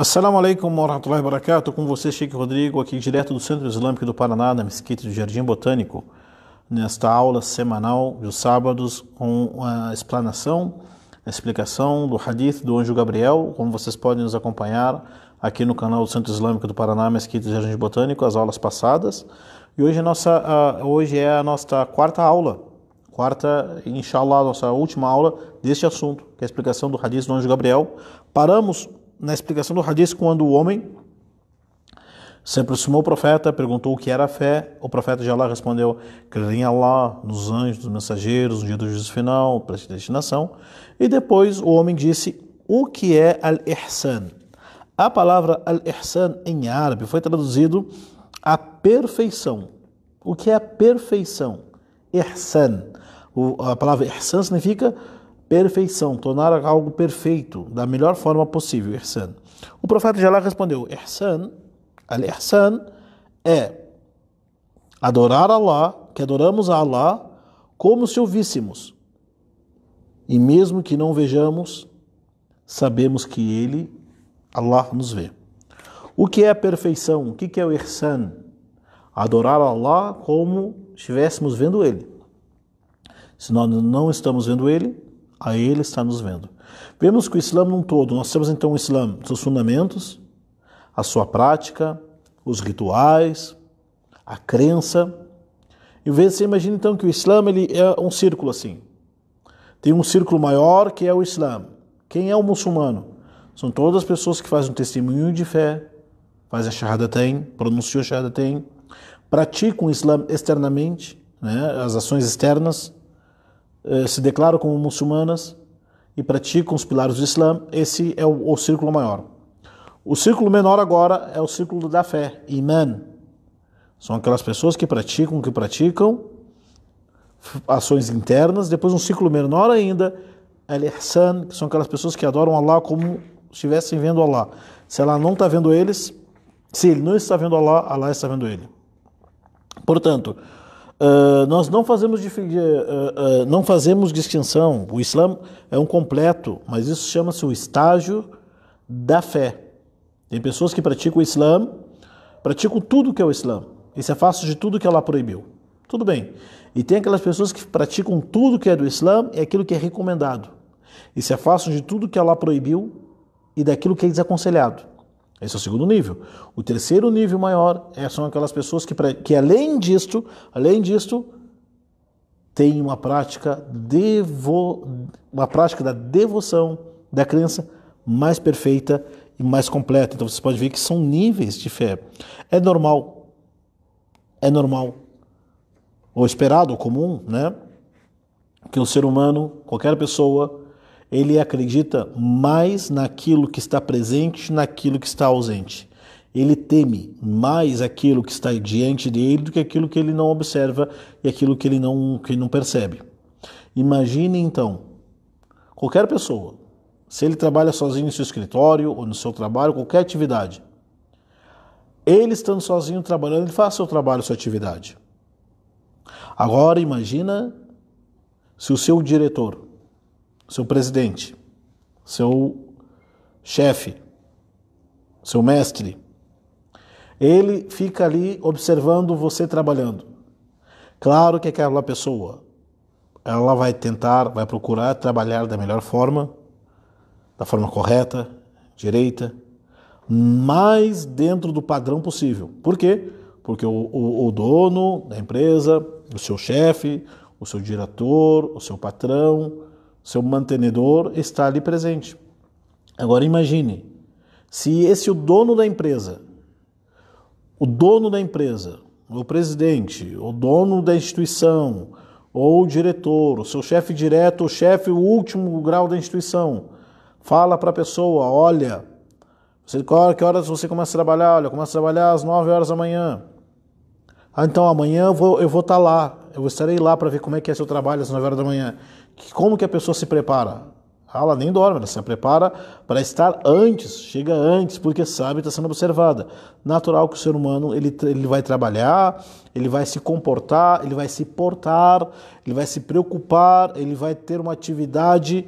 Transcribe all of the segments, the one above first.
Assalamu alaikum warahmatullahi wabarakatuh. Com você, Sheikh Rodrigo, aqui direto do Centro Islâmico do Paraná, na Mesquita do Jardim Botânico, nesta aula semanal dos sábados, com a explanação, a explicação do Hadith do Anjo Gabriel. Como vocês podem nos acompanhar aqui no canal do Centro Islâmico do Paraná, Mesquita do Jardim Botânico, as aulas passadas. E hoje, é nossa, hoje é a nossa quarta aula, quarta, inshallah, nossa última aula deste assunto, que é a explicação do Hadith do Anjo Gabriel. Paramos na explicação do hadith, quando o homem se aproximou o profeta, perguntou o que era a fé. O profeta de Allah respondeu: crer em Allah, nos anjos, nos mensageiros, no dia do juízo final, para a destinação". E depois o homem disse: o que é al-ihsan? A palavra al-ihsan em árabe foi traduzido a perfeição. O que é a perfeição? Ihsan. a palavra ihsan significa perfeição, tornar algo perfeito da melhor forma possível, ihsan. O profeta de Allah respondeu: Ihsan, al-ihsan é adorar Allah, que adoramos a Allah como se o víssemos. E mesmo que não vejamos, sabemos que ele, Allah nos vê. O que é a perfeição? O que é o ihsan? Adorar Allah como estivéssemos vendo ele. Se nós não estamos vendo ele, a Ele está nos vendo. Vemos que o Islã num todo, nós temos então o Islã, seus fundamentos, a sua prática, os rituais, a crença. E você imagina então que o Islã ele é um círculo assim. Tem um círculo maior que é o Islã. Quem é o muçulmano? São todas as pessoas que fazem um testemunho de fé, fazem a Shahadatain, pronunciam a Shahadatain, praticam o Islã externamente, né, as ações externas, eh, se declaram como muçulmanas e praticam os pilares do Islã, esse é o, o círculo maior. O círculo menor agora é o círculo da fé, iman. São aquelas pessoas que praticam, que praticam ações internas. Depois um círculo menor ainda, al-ihsan, que são aquelas pessoas que adoram Allah como estivessem vendo Allah. Se Allah não está vendo eles, se ele não está vendo Allah, Allah está vendo ele. Portanto, ah, nós não fazemos, uh, uh, não fazemos distinção. O Islã é um completo, mas isso chama-se o estágio da fé. Tem pessoas que praticam o Islã, praticam tudo que é o Islã e se afastam de tudo que ela proibiu. Tudo bem. E tem aquelas pessoas que praticam tudo que é do Islã e aquilo que é recomendado e se afastam de tudo que ela proibiu e daquilo que é desaconselhado. Esse é o segundo nível. O terceiro nível maior é, são aquelas pessoas que, que além disto, além disto, tem uma prática devo, uma prática da devoção da crença mais perfeita e mais completa. Então você pode ver que são níveis de fé. É normal, é normal, ou esperado, ou comum, né, que o ser humano, qualquer pessoa, ele acredita mais naquilo que está presente, naquilo que está ausente. Ele teme mais aquilo que está diante dele do que aquilo que ele não observa e aquilo que ele não, que não percebe. Imagine então, qualquer pessoa, se ele trabalha sozinho no seu escritório ou no seu trabalho, qualquer atividade, ele estando sozinho trabalhando, ele faz seu trabalho, sua atividade. Agora imagina se o seu diretor seu presidente, seu chefe, seu mestre. Ele fica ali observando você trabalhando. Claro que aquela pessoa, ela vai tentar, vai procurar trabalhar da melhor forma, da forma correta, direita, mais dentro do padrão possível. Por quê? Porque o, o, o dono da empresa, o seu chefe, o seu diretor, o seu patrão, seu mantenedor está ali presente. Agora imagine, se esse o dono da empresa, o dono da empresa, o presidente, o dono da instituição, ou o diretor, o seu chefe direto, o chefe, o último grau da instituição, fala para a pessoa, olha, você, que horas você começa a trabalhar? Olha, começa a trabalhar às 9 horas da manhã. Ah, então amanhã eu vou estar eu vou tá lá, eu estarei lá para ver como é que é seu trabalho às 9 horas da manhã como que a pessoa se prepara? Ah, ela nem dorme, ela se prepara para estar antes, chega antes, porque sabe está sendo observada. Natural que o ser humano ele, ele vai trabalhar, ele vai se comportar, ele vai se portar, ele vai se preocupar, ele vai ter uma atividade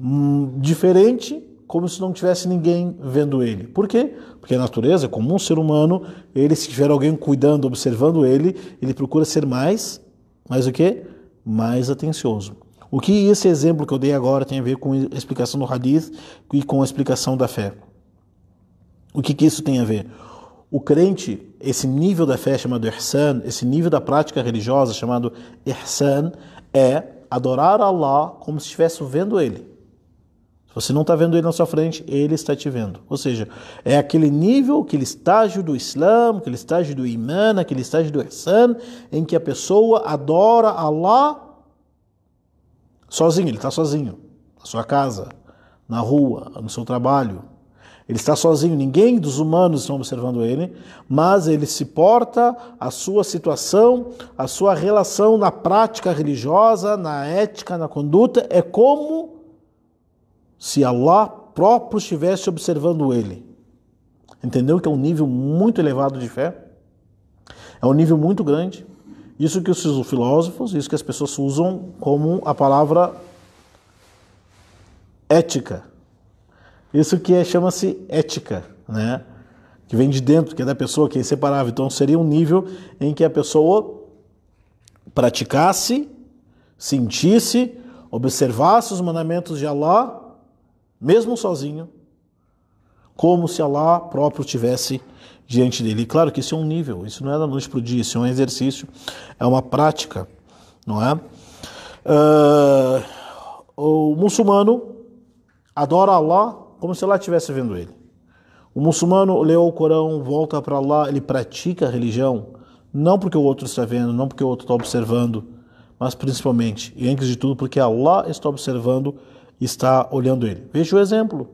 hum, diferente, como se não tivesse ninguém vendo ele. Por quê? Porque a natureza, como um ser humano, ele se tiver alguém cuidando, observando ele, ele procura ser mais, mais o quê? Mais atencioso. O que esse exemplo que eu dei agora tem a ver com a explicação do hadith e com a explicação da fé? O que, que isso tem a ver? O crente, esse nível da fé chamado ihsan, esse nível da prática religiosa chamado ihsan, é adorar Allah como se estivesse vendo Ele. Se você não está vendo Ele na sua frente, Ele está te vendo. Ou seja, é aquele nível, aquele estágio do Islã, aquele estágio do Iman, aquele estágio do ihsan, em que a pessoa adora Allah Sozinho, ele está sozinho. Na sua casa, na rua, no seu trabalho. Ele está sozinho, ninguém dos humanos está observando ele, mas ele se porta a sua situação, a sua relação na prática religiosa, na ética, na conduta, é como se Allah próprio estivesse observando ele. Entendeu que é um nível muito elevado de fé? É um nível muito grande. Isso que os filósofos, isso que as pessoas usam como a palavra ética. Isso que é, chama-se ética, né? que vem de dentro, que é da pessoa, que é inseparável. Então seria um nível em que a pessoa praticasse, sentisse, observasse os mandamentos de Allah, mesmo sozinho, como se Allah próprio tivesse diante dele. E claro que isso é um nível, isso não é da noite para o dia, isso é um exercício, é uma prática, não é? Uh, o muçulmano adora Allah como se Allah estivesse vendo ele. O muçulmano lê o Corão, volta para Allah, ele pratica a religião, não porque o outro está vendo, não porque o outro está observando, mas principalmente, e antes de tudo, porque Allah está observando e está olhando ele. Veja o exemplo.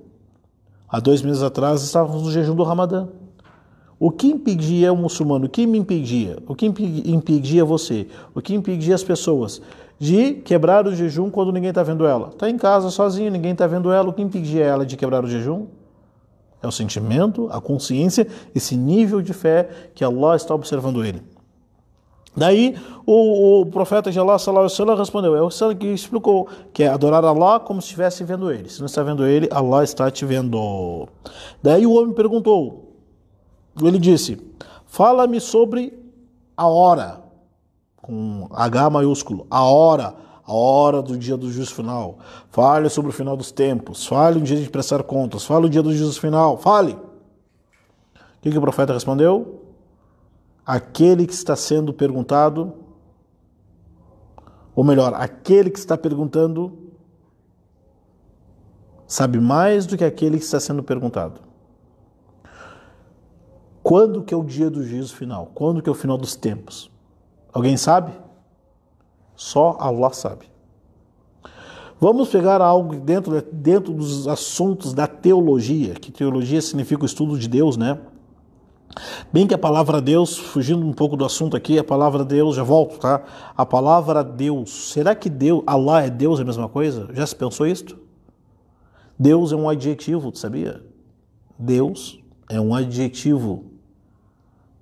Há dois meses atrás estávamos no jejum do Ramadã. O que impedia o muçulmano? O que me impedia? O que impedia você? O que impedia as pessoas de quebrar o jejum quando ninguém está vendo ela? Está em casa sozinho, ninguém está vendo ela. O que impedia ela de quebrar o jejum? É o sentimento, a consciência, esse nível de fé que Allah está observando ele. Daí o, o, profeta de Allah alaihi respondeu, é o Sallam que explicou, que é adorar Allah como se estivesse vendo ele. Se não está vendo ele, Allah está te vendo. Daí o homem perguntou, ele disse: Fala-me sobre a hora, com H maiúsculo, a hora, a hora do dia do juízo final. Fale sobre o final dos tempos, fale o dia de prestar contas, fale o dia do juízo final, fale. O que, que o profeta respondeu? Aquele que está sendo perguntado, ou melhor, aquele que está perguntando, sabe mais do que aquele que está sendo perguntado. Quando que é o dia do juízo final? Quando que é o final dos tempos? Alguém sabe? Só Allah sabe. Vamos pegar algo dentro, dentro dos assuntos da teologia, que teologia significa o estudo de Deus, né? Bem que a palavra Deus, fugindo um pouco do assunto aqui, a palavra Deus, já volto, tá? A palavra Deus, será que Deus, Allah é Deus é a mesma coisa? Já se pensou isto? Deus é um adjetivo, sabia? Deus é um adjetivo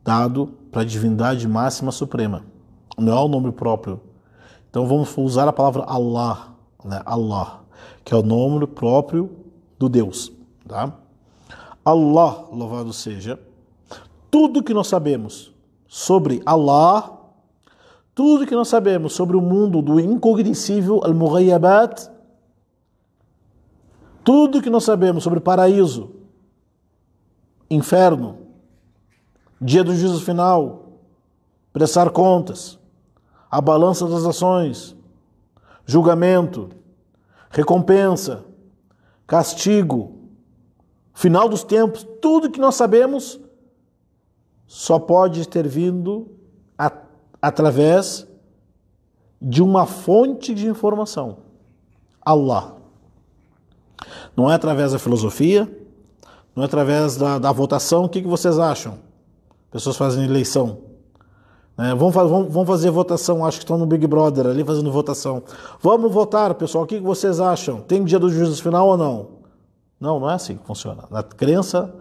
dado para a divindade máxima suprema. Não é o nome próprio. Então vamos usar a palavra Allah, né? Allah, que é o nome próprio do Deus, tá? Allah, louvado seja, tudo que nós sabemos sobre Allah, tudo que nós sabemos sobre o mundo do incognoscível, al-mughayyabat, tudo que nós sabemos sobre paraíso, inferno, dia do juízo final, prestar contas, a balança das ações, julgamento, recompensa, castigo, final dos tempos, tudo que nós sabemos só pode ter vindo a, através de uma fonte de informação, Allah. Não é através da filosofia, não é através da, da votação. O que, que vocês acham? Pessoas fazem eleição. Né? Vão, fazer votação, acho que estão no Big Brother ali fazendo votação. Vamos votar, pessoal, o que vocês acham? Tem dia do juízo final ou não? Não, não é assim que funciona. Na crença,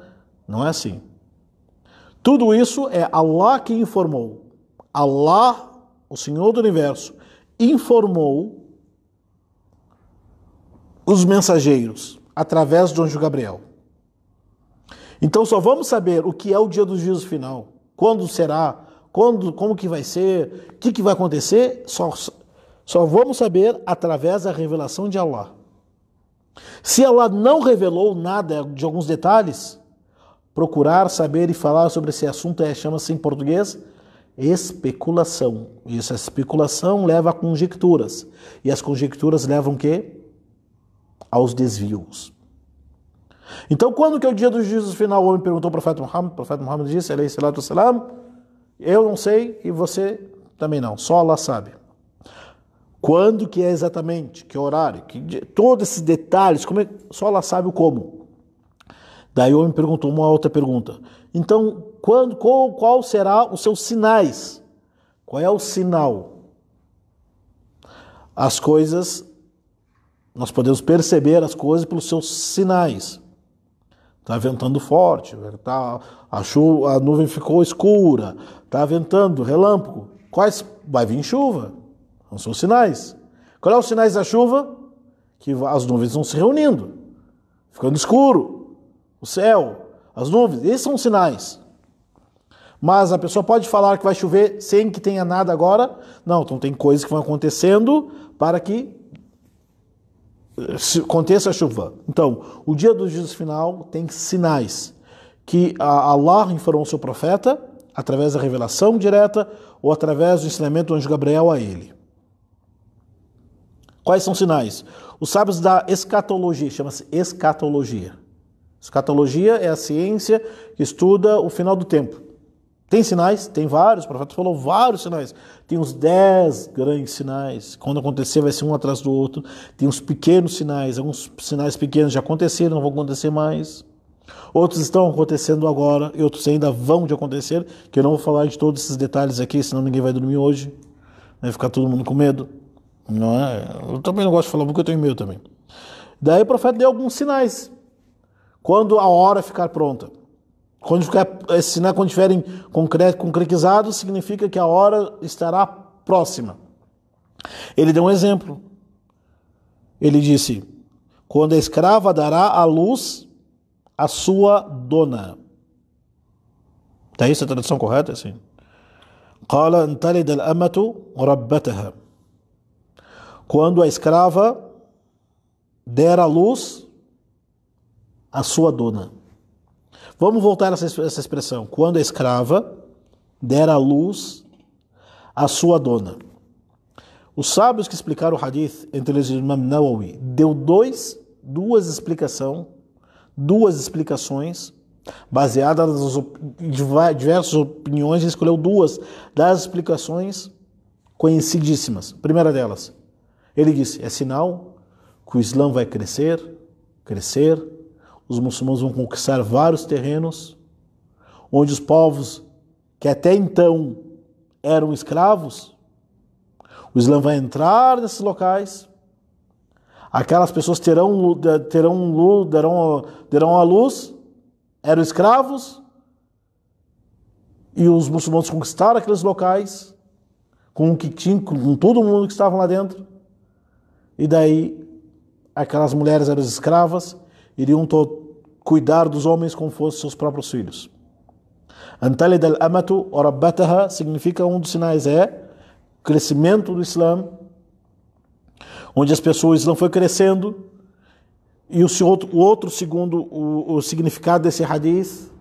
não é assim. Tudo isso é Allah que informou. Allah, o Senhor do Universo, informou os mensageiros através de anjo Gabriel. Então só vamos saber o que é o dia do juízo final, quando será, quando, como que vai ser, o que, que vai acontecer, só, só vamos saber através da revelação de Allah. Se Allah não revelou nada de alguns detalhes, procurar saber e falar sobre esse assunto é, chama-se em português especulação. E essa especulação leva a conjecturas. E as conjecturas levam o quê? Aos desvios. Então, quando que é o dia do juízo final? O homem perguntou ao profeta Muhammad, o profeta Muhammad disse, alayhi salatu wassalam, eu não sei e você também não, só Allah sabe. Quando que é exatamente, que horário, que dia, todos esses detalhes, como é, só Allah sabe o como. Daí o homem perguntou uma outra pergunta. Então, quando, qual, qual será os seus sinais? Qual é o sinal? As coisas, nós podemos perceber as coisas pelos seus sinais. Tá ventando forte, tá, a, chuva, a nuvem ficou escura, tá ventando, relâmpago. Quais? Vai vir chuva. Não são sinais. Qual é os sinais da chuva? Que as nuvens estão se reunindo, ficando escuro, o céu, as nuvens, esses são sinais. Mas a pessoa pode falar que vai chover sem que tenha nada agora? Não, então tem coisas que vão acontecendo para que se aconteça a chuva. Então, o dia do juízo final tem sinais que Allah informou seu profeta através da revelação direta ou através do ensinamento do anjo Gabriel a ele. Quais são os sinais? Os sábios da escatologia, chama-se escatologia. Escatologia é a ciência que estuda o final do tempo. Tem sinais? Tem vários. O profeta falou vários sinais. Tem uns dez grandes sinais. Quando acontecer, vai ser um atrás do outro. Tem uns pequenos sinais. Alguns sinais pequenos já aconteceram, não vão acontecer mais. Outros estão acontecendo agora e outros ainda vão de acontecer, que eu não vou falar de todos esses detalhes aqui, senão ninguém vai dormir hoje. Vai ficar todo mundo com medo. Não é? Eu também não gosto de falar porque eu tenho medo também. Daí o profeta deu alguns sinais. Quando a hora ficar pronta. Quando, ficar, esses sinais, quando estiverem concretizados, significa que a hora estará próxima. Ele deu um exemplo. Ele disse: Quando a escrava dará à luz a sua dona. Está isso a tradução correta? Sim. quando a escrava der à luz a sua dona. Vamos voltar a essa, expressão. Quando a escrava der à luz à sua dona. Os sábios que explicaram o hadith, entre eles o Imam Nawawi, deu dois, duas explicações, duas explicações baseadas nas op diversas opiniões, escolheu duas das explicações conhecidíssimas. Primeira delas, ele disse: é sinal que o Islã vai crescer, crescer, os muçulmanos vão conquistar vários terrenos onde os povos que até então eram escravos, o Islã vai entrar nesses locais, aquelas pessoas terão terão luz, darão, a luz, eram escravos, e os muçulmanos conquistaram aqueles locais com o que tinha, com todo mundo que estava lá dentro. E daí aquelas mulheres eram escravas, iriam cuidar dos homens como fossem seus próprios filhos. Antalid al-amatu rabbataha significa um dos sinais é crescimento do Islã, onde as pessoas, o Islã foi crescendo, e o outro, o outro segundo o, o significado desse hadith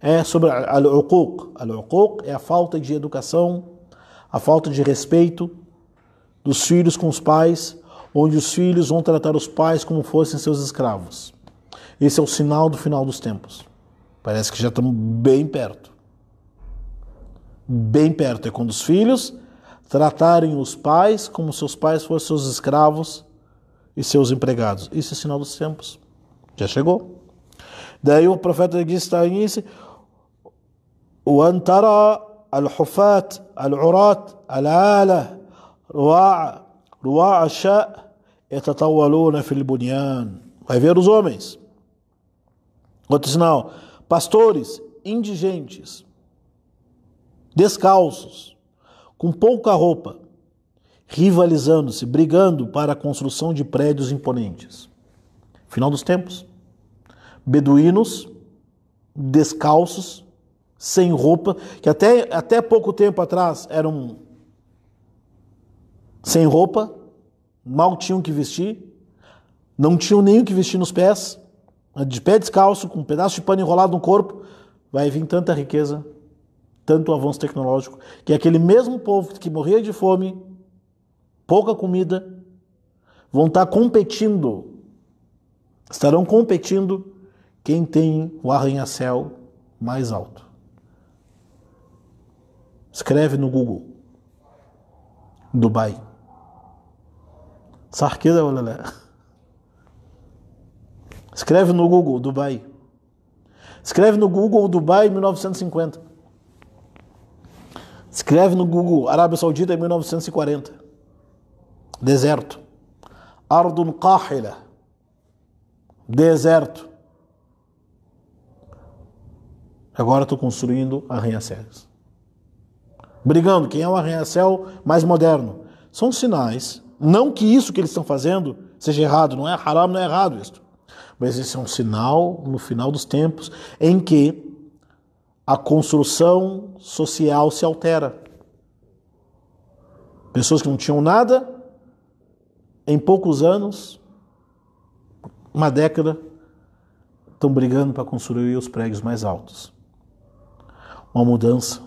é sobre al-uquq. Al-uquq é a falta de educação, a falta de respeito dos filhos com os pais, onde os filhos vão tratar os pais como fossem seus escravos. Esse é o sinal do final dos tempos. Parece que já estamos bem perto. Bem perto é quando os filhos tratarem os pais como seus pais fossem seus escravos e seus empregados. Isso é sinal dos tempos. Já chegou. Daí o profeta diz está al "وأن al الحفاة العراة العالة رواع رواع الشاء يتطاولون في البنيان." Vai ver os homens Outro sinal: pastores indigentes, descalços, com pouca roupa, rivalizando-se, brigando para a construção de prédios imponentes. Final dos tempos. Beduínos, descalços, sem roupa, que até, até pouco tempo atrás eram sem roupa, mal tinham que vestir, não tinham nem o que vestir nos pés de pé descalço, com um pedaço de pano enrolado no corpo, vai vir tanta riqueza, tanto avanço tecnológico, que aquele mesmo povo que morria de fome, pouca comida, vão estar tá competindo, estarão competindo quem tem o arranha-céu mais alto. Escreve no Google. Dubai. صح olha lá. Escreve no Google Dubai. Escreve no Google Dubai 1950. Escreve no Google Arábia Saudita 1940. Deserto. Ardun Qahila. Deserto. Agora estou construindo arranha-céus. Brigando, quem é o arranha-céu mais moderno? São sinais. Não que isso que eles estão fazendo seja errado, não é haram, não é errado isto mas esse é um sinal no final dos tempos em que a construção social se altera. Pessoas que não tinham nada, em poucos anos, uma década, estão brigando para construir os prédios mais altos. Uma mudança,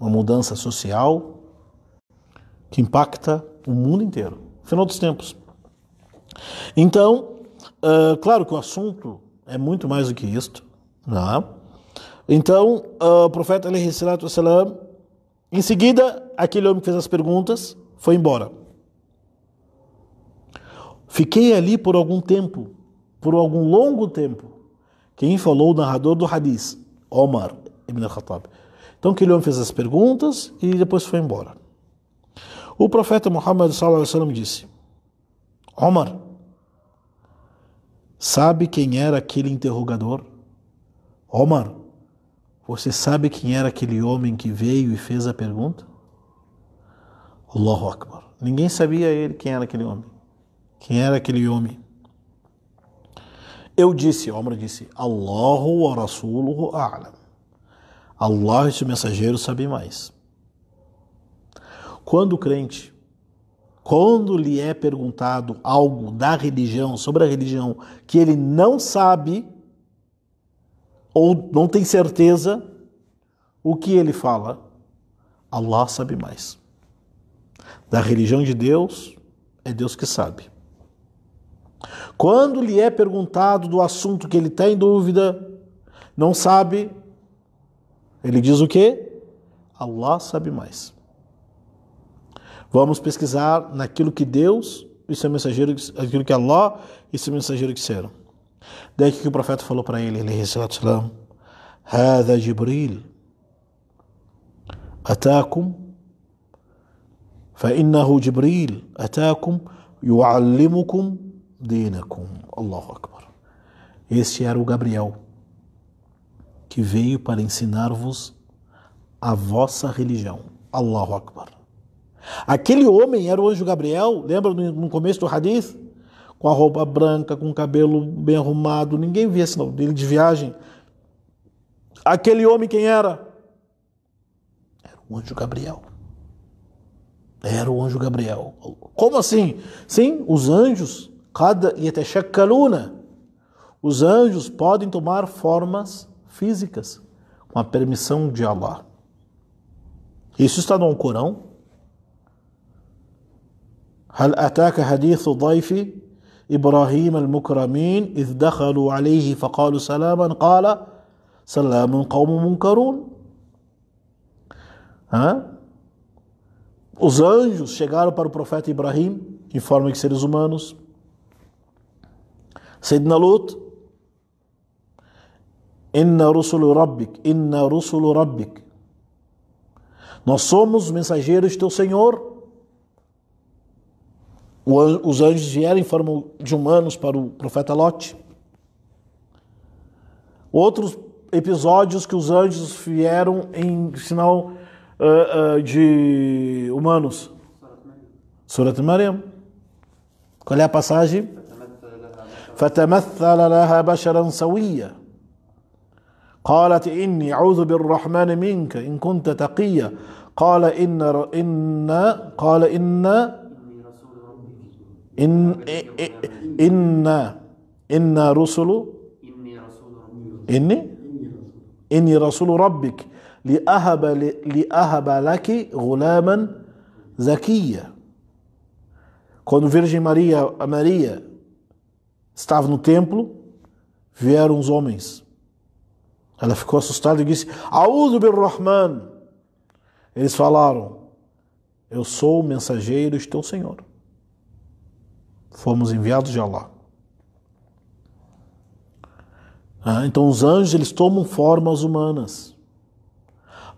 uma mudança social que impacta o mundo inteiro. Final dos tempos. Então, Uh, claro que o assunto é muito mais do que isto. Né? Então, uh, o profeta, salam, em seguida, aquele homem que fez as perguntas foi embora. Fiquei ali por algum tempo, por algum longo tempo. Quem falou, o narrador do hadith, Omar ibn al-Khattab. Então, aquele homem fez as perguntas e depois foi embora. O profeta Muhammad sallam, disse: Omar, Sabe quem era aquele interrogador? Omar, você sabe quem era aquele homem que veio e fez a pergunta? Allahu Akbar. Ninguém sabia ele quem era aquele homem. Quem era aquele homem? Eu disse, Omar disse, Allahu wa Rasuluhu a'lam. Allah e seu mensageiro sabem mais. Quando o crente quando lhe é perguntado algo da religião, sobre a religião, que ele não sabe ou não tem certeza, o que ele fala? Allah sabe mais. Da religião de Deus, é Deus que sabe. Quando lhe é perguntado do assunto que ele está em dúvida, não sabe, ele diz o quê? Allah sabe mais. Vamos pesquisar naquilo que Deus e seu mensageiro, aquilo que Allah e seu mensageiro disseram. Daí que o profeta falou para ele, ele salam, هذا Jibril, atakum, فإنه Jibril, atakum, يعلمكم dinakum. Allahu Akbar. Este era o Gabriel que veio para ensinar-vos a vossa religião. Allahu Akbar. Aquele homem era o anjo Gabriel, lembra no começo do hadith? Com a roupa branca, com o cabelo bem arrumado, ninguém via sinal dele de viagem. Aquele homem quem era? Era o anjo Gabriel. Era o anjo Gabriel. Como assim? Sim, os anjos, cada yeteshakkaluna, os anjos podem tomar formas físicas com a permissão de Allah. Isso está no Corão. هل أتاك حديث ضيف إبراهيم المكرمين إذ دخلوا عليه فقالوا سلاما قال سلام قوم منكرون Hã? Os anjos chegaram para o profeta Ibrahim em forma de seres humanos. Sayyidina Lut, Inna rusulu rabbik, inna rusulu rabbik. Nós somos mensageiros de teu Senhor os anjos vieram em forma de humanos para o profeta Lot. Outros episódios que os anjos vieram em sinal uh, uh, de humanos. Surat Maryam. Qual é a passagem? فتمثل لها بشرا سويا قالت إني أعوذ بالرحمن منك إن كنت تقيا قال إن إن قال إن inna إن inni inni إني rabbik li ربك li لأهب لك غلاما زكيا Quando Virgem Maria, a Maria estava no templo, vieram os homens. Ela ficou assustada e disse: Audo bir-Rahman. Eles falaram: Eu sou o mensageiro de teu Senhor. Fomos enviados de Allah. Ah, então os anjos eles tomam formas humanas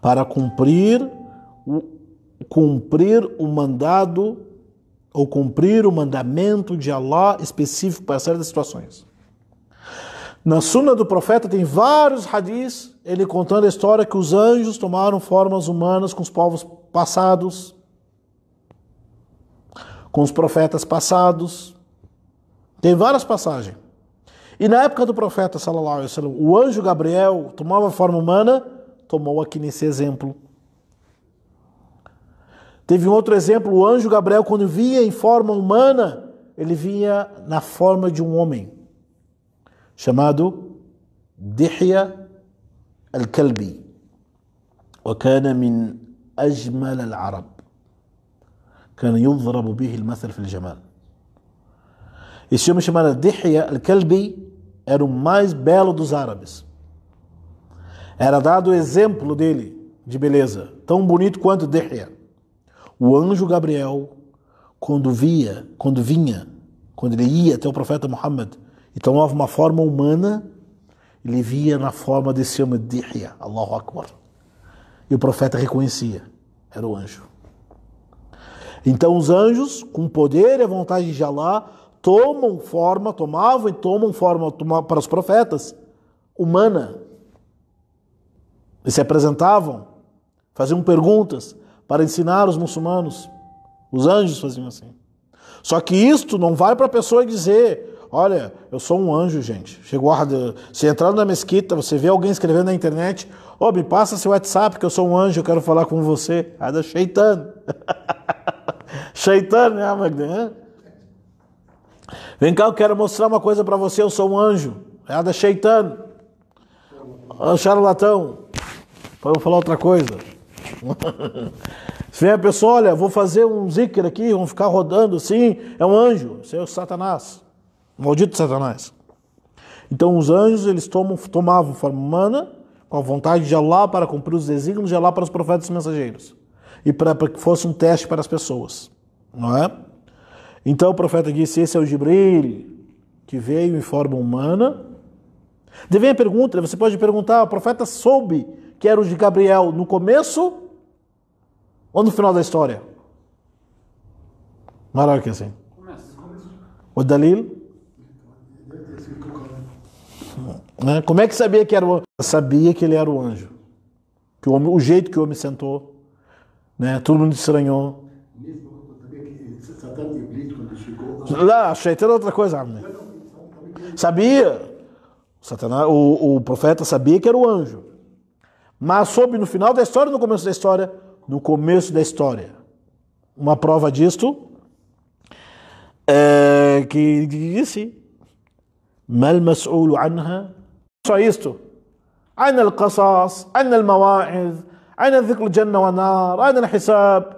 para cumprir o, cumprir o mandado ou cumprir o mandamento de Allah específico para certas situações. Na Sunna do Profeta tem vários hadis ele contando a história que os anjos tomaram formas humanas com os povos passados, com os profetas passados. Tem várias passagens. E na época do profeta, sallallahu alaihi wasallam, o anjo Gabriel tomava forma humana, tomou aqui nesse exemplo. Teve um outro exemplo, o anjo Gabriel quando vinha em forma humana, ele vinha na forma de um homem chamado Dihya al-Kalbi. وكان من أجمل العرب كان يضرب به المثل في الجمال. Esse homem chamado Dihya al-Kalbi era o mais belo dos árabes. Era dado o exemplo dele de beleza, tão bonito quanto Dihya. O anjo Gabriel, quando via, quando vinha, quando ele ia até o profeta Muhammad e tomava uma forma humana, ele via na forma desse homem Dihya, Allahu Akbar. E o profeta reconhecia, era o anjo. Então os anjos, com o poder e a vontade de Alá, tomam forma, tomavam e tomam forma para os profetas humana. E se apresentavam, faziam perguntas para ensinar os muçulmanos. Os anjos faziam assim. Só que isto não vai para a pessoa dizer: Olha, eu sou um anjo, gente. Chegou a... Se entrar na mesquita, você vê alguém escrevendo na internet: Ô, oh, me passa seu WhatsApp que eu sou um anjo, eu quero falar com você. Ah, da Sheitan. Cheitando, Shaitan, né? Né? Vem cá, eu quero mostrar uma coisa para você. Eu sou um anjo. É da Shaitan. O charlatão. Para eu falar outra coisa. Se vem a pessoa, olha, vou fazer um zíquer aqui, vão ficar rodando assim. É um anjo. Isso é o Satanás. Maldito Satanás. Então os anjos, eles tomam, tomavam forma humana com a vontade de Allah para cumprir os desígnios de Allah para os profetas e mensageiros. E para que fosse um teste para as pessoas não é? Então o profeta disse: Esse é o Gibril que veio em forma humana. Devem a pergunta, você pode perguntar: o profeta soube que era o de Gabriel no começo ou no final da história? Maravilha é que é assim. O Dalil? Né? Como é que sabia que era o Sabia que ele era o anjo. Que o, homem, o jeito que o homem sentou. Né? Todo mundo estranhou. Lá, Shaitan é outra coisa. Sabia. Satanás, o, o profeta sabia que era o anjo. Mas soube no final da história ou no começo da história? No começo da história. Uma prova disto é, que disse Mal mas'ulu anha só isto al-qasas, عن القصص عن المواعظ عن ذكر الجنة والنار عن الحساب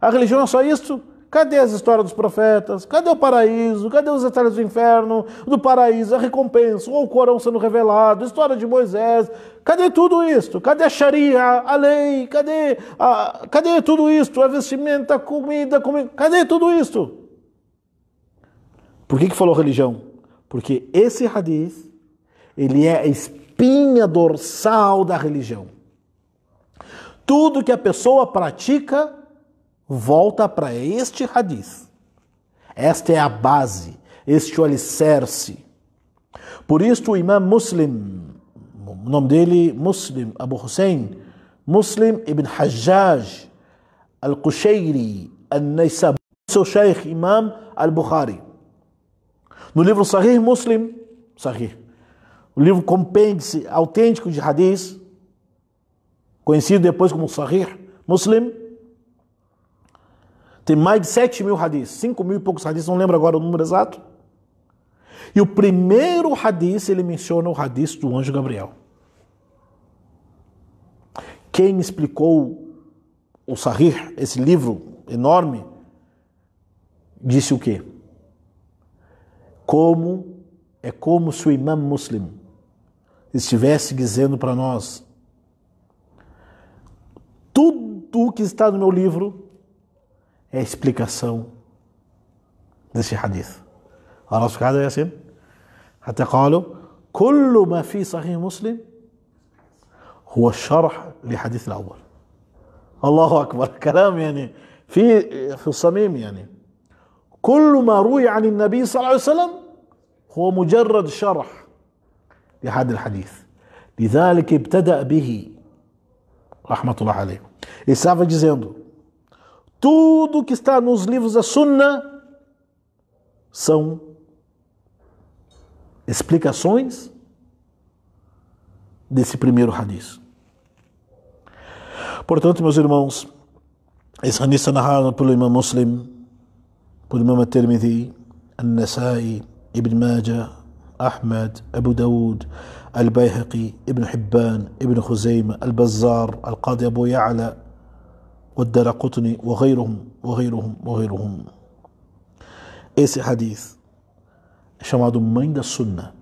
a religião é só isto Cadê as histórias dos profetas? Cadê o paraíso? Cadê os detalhes do inferno, do paraíso, a recompensa, o Corão sendo revelado, a história de Moisés? Cadê tudo isto? Cadê a Sharia, a lei? Cadê, a, cadê tudo isto? A vestimenta, a comida, comida? Cadê tudo isto? Por que, que falou religião? Porque esse hadith, ele é a espinha dorsal da religião. Tudo que a pessoa pratica volta para este hadith. Esta é a base, este o alicerce. Por isto o imã Muslim, o nome dele Muslim Abu Hussein, Muslim ibn Hajjaj al-Qushayri al-Naysab, seu sheikh imam al-Bukhari. No livro Sahih Muslim, Sahih, o livro compêndice autêntico de hadith, conhecido depois como Sahih Muslim, tem mais de 7 mil hadiths, 5 mil e poucos hadiths, não lembro agora o número exato. E o primeiro hadith, ele menciona o hadith do anjo Gabriel. Quem explicou o Sahih, esse livro enorme, disse o quê? Como é como se o imã muslim estivesse dizendo para nós: tudo o que está no meu livro é a explicação desse hadith. Allah subhanahu wa ta'ala assim, حتى قالوا كل ما في صحيح مسلم هو الشرح لحديث الأول الله أكبر كلام يعني في في الصميم يعني كل ما روي عن النبي صلى الله عليه وسلم هو مجرد شرح لهذا الحديث لذلك ابتدأ به رحمة الله عليه estava dizendo Tudo que está nos livros da Sunna são explicações desse primeiro hadith. Portanto, meus irmãos, esse hadith é narrado pelo Imam Muslim, pelo Imam Tirmidhi, An-Nasai, Ibn Majah, Ahmed, Abu Dawud, Al-Bayhaqi, Ibn Hibban, Ibn Khuzaima, Al-Bazzar, Al-Qadi Abu Ya'la, والدار وغيرهم وغيرهم وغيرهم esse hadith é chamado Mãe da Sunna.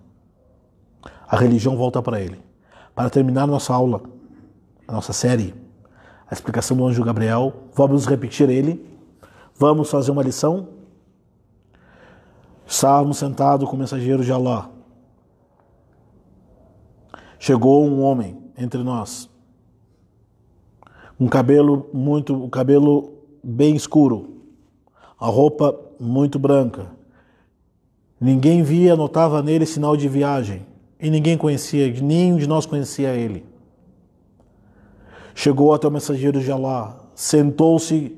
A religião volta para ele. Para terminar nossa aula, a nossa série, a explicação do anjo Gabriel, vamos repetir ele, vamos fazer uma lição. Estávamos sentados com o mensageiro de Allah. Chegou um homem entre nós um cabelo muito, um cabelo bem escuro, a roupa muito branca. Ninguém via, notava nele sinal de viagem, e ninguém conhecia, nenhum de nós conhecia ele. Chegou até o mensageiro de Allah, sentou-se,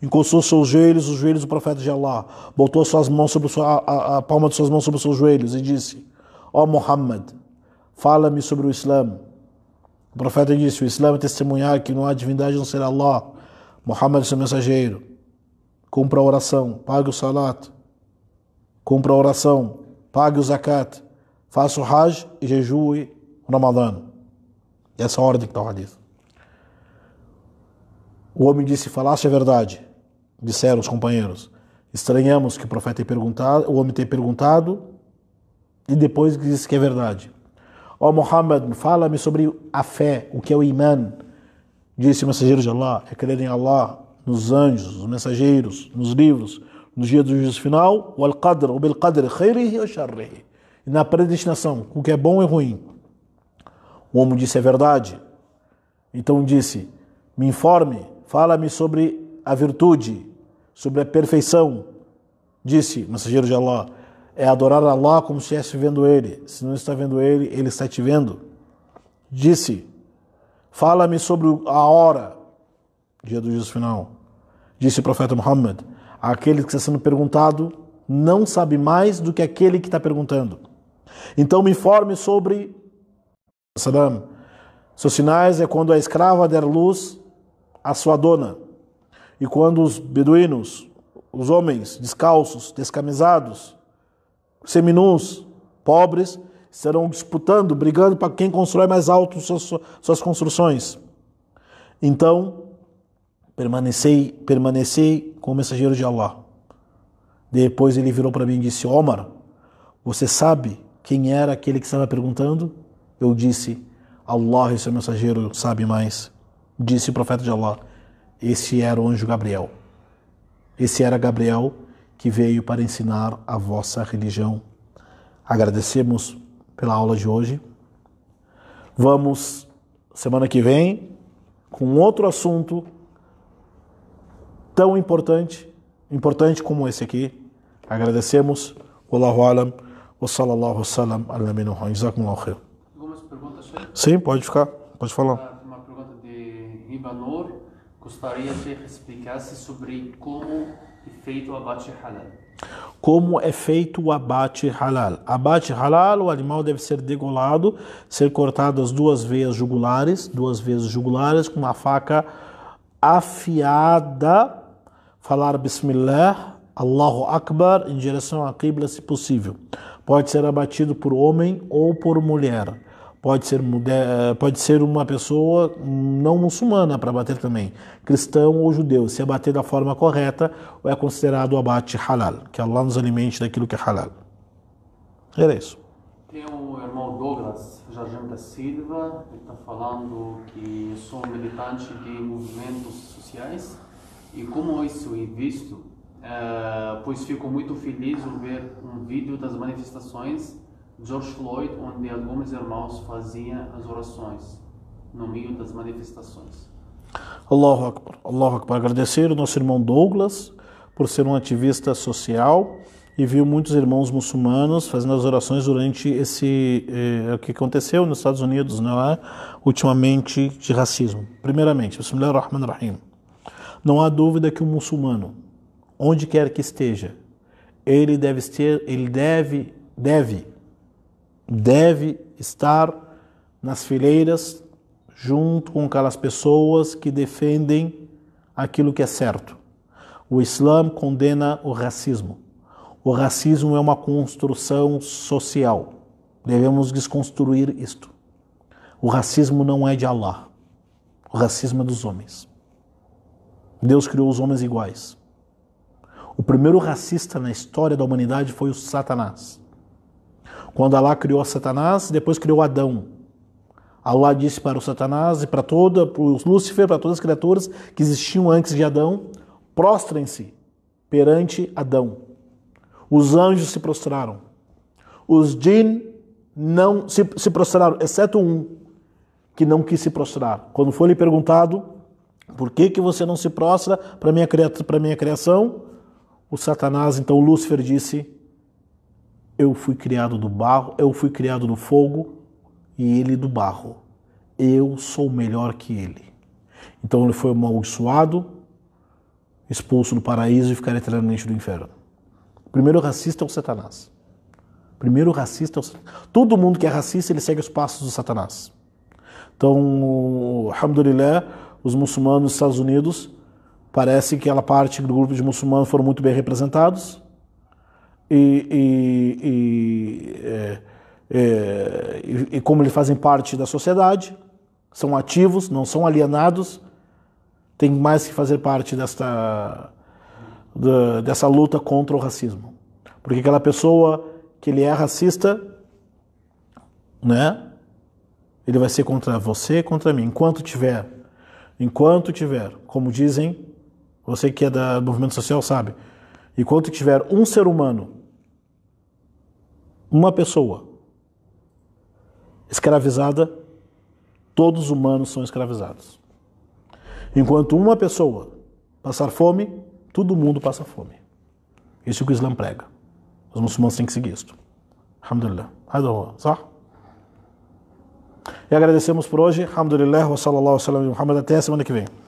encostou seus joelhos, os joelhos do profeta de Allah, botou suas mãos sobre sua, a, a palma de suas mãos sobre os seus joelhos e disse: Ó oh Muhammad, fala-me sobre o Islã. O profeta disse: O Islã é testemunhar que não há divindade não será Allah, Muhammad, seu mensageiro. Cumpra a oração, pague o salat, cumpra a oração, pague o zakat, faça o Hajj e jejue o Ramadã. Essa é a ordem que está o hadith. O homem disse: Falaste a verdade, disseram os companheiros. Estranhamos que o profeta tenha perguntado, o homem tenha perguntado e depois disse que é verdade. Ó oh, Muhammad, fala-me sobre a fé, o que é o imã. Disse o mensageiro de Allah, é crer em Allah, nos anjos, nos mensageiros, nos livros, no dia do juízo final, o al-qadr, o bil-qadr, khairihi ou sharrihi. Na predestinação, o que é bom e ruim. O homem disse, é verdade. Então disse, me informe, fala-me sobre a virtude, sobre a perfeição. Disse o mensageiro de Allah, é adorar Allah como se estivesse vendo ele. Se não está vendo ele, ele está te vendo. Disse: Fala-me sobre a hora, dia do juízo final. Disse o profeta Muhammad: Aquele que está sendo perguntado não sabe mais do que aquele que está perguntando. Então me informe sobre. Saddam. Seus sinais é quando a escrava der luz à sua dona, e quando os beduínos, os homens descalços, descamisados, seminus, pobres, estarão disputando, brigando para quem constrói mais alto suas, suas construções. Então, permaneci, permaneci com o mensageiro de Allah. Depois ele virou para mim e disse: Omar, você sabe quem era aquele que estava perguntando? Eu disse: Allah e seu é mensageiro sabe mais. Disse o profeta de Allah: Esse era o anjo Gabriel. Esse era Gabriel que veio para ensinar a vossa religião. Agradecemos pela aula de hoje. Vamos semana que vem com outro assunto tão importante, importante como esse aqui. Agradecemos. Wallahu alam. Wa sallallahu salam ala minuhu. Jazakumullahu khair. Algumas perguntas, Sim, pode ficar. Pode falar. Ah, uma pergunta de Ibanor. Gostaria que explicasse sobre como e feito o abate halal. Como é feito o abate halal? Abate halal, o animal deve ser degolado, ser cortado as duas veias jugulares, duas vezes jugulares com uma faca afiada, falar bismillah, Allahu Akbar em direção à Qibla se possível. Pode ser abatido por homem ou por mulher pode ser, eh, pode ser uma pessoa não muçulmana para bater também, cristão ou judeu. Se abater da forma correta, é considerado o abate halal, que Allah nos alimente daquilo que é halal. Era isso. Tem o irmão Douglas Jardim da Silva, ele está falando que sou militante de movimentos sociais e como isso é visto, eh, pois fico muito feliz ao ver um vídeo das manifestações George Floyd, onde alguns irmãos faziam as orações no meio das manifestações. Allahu Akbar, Allahu Akbar. Agradecer o nosso irmão Douglas por ser um ativista social e viu muitos irmãos muçulmanos fazendo as orações durante esse eh, o que aconteceu nos Estados Unidos, não é? Ultimamente de racismo. Primeiramente, Bismillahirrahmanirrahim. Não há dúvida que o um muçulmano, onde quer que esteja, ele deve ter, ele deve deve deve estar nas fileiras junto com aquelas pessoas que defendem aquilo que é certo. O Islã condena o racismo. O racismo é uma construção social. Devemos desconstruir isto. O racismo não é de Allah. O racismo é dos homens. Deus criou os homens iguais. O primeiro racista na história da humanidade foi o Satanás. Quando Allah criou Satanás, depois criou Adão. Allah disse para o Satanás e para toda, para os Lúcifer, para todas as criaturas que existiam antes de Adão, prostrem-se perante Adão. Os anjos se prostraram. Os jinn não se, se prostraram, exceto um que não quis se prostrar. Quando foi lhe perguntado por que, que você não se prostra para minha, minha criação, o Satanás, então o Lúcifer, disse: eu fui criado do barro, eu fui criado do fogo e ele do barro. Eu sou melhor que ele. Então ele foi amaldiçoado, expulso do paraíso e ficará eternamente do inferno. O primeiro racista é o Satanás. O primeiro racista é o Satanás. Todo mundo que é racista, ele segue os passos do Satanás. Então, alhamdulillah, os muçulmanos dos Estados Unidos, parece que aquela parte do grupo de muçulmanos foram muito bem representados e, e, é, é, e, e como eles fazem parte da sociedade, são ativos, não são alienados, tem mais que fazer parte desta, da, dessa luta contra o racismo. Porque aquela pessoa que ele é racista, né? Ele vai ser contra você, contra mim, enquanto tiver, enquanto tiver, como dizem, você que é do movimento social sabe, enquanto tiver um ser humano uma pessoa escravizada, todos os humanos são escravizados. Enquanto uma pessoa passar fome, todo mundo passa fome. Isso é o que o Islã prega. Os muçulmanos têm que seguir isto. Alhamdulillah. Sá? E agradecemos por hoje. Alhamdulillah. Wa sallallahu alaihi wa sallam. Até a semana que vem.